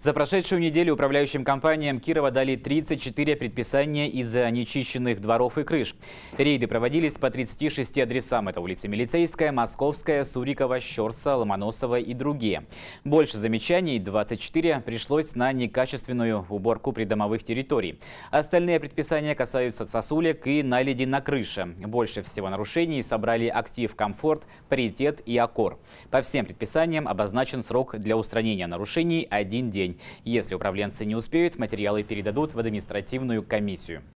За прошедшую неделю управляющим компаниям Кирова дали 34 предписания из-за нечищенных дворов и крыш. Рейды проводились по 36 адресам. Это улицы Милицейская, Московская, Сурикова, Щерса, Ломоносова и другие. Больше замечаний, 24, пришлось на некачественную уборку придомовых территорий. Остальные предписания касаются сосулек и наледи на крыше. Больше всего нарушений собрали актив «Комфорт», «Паритет» и «Аккор». По всем предписаниям обозначен срок для устранения нарушений – один день день. Если управленцы не успеют, материалы передадут в административную комиссию.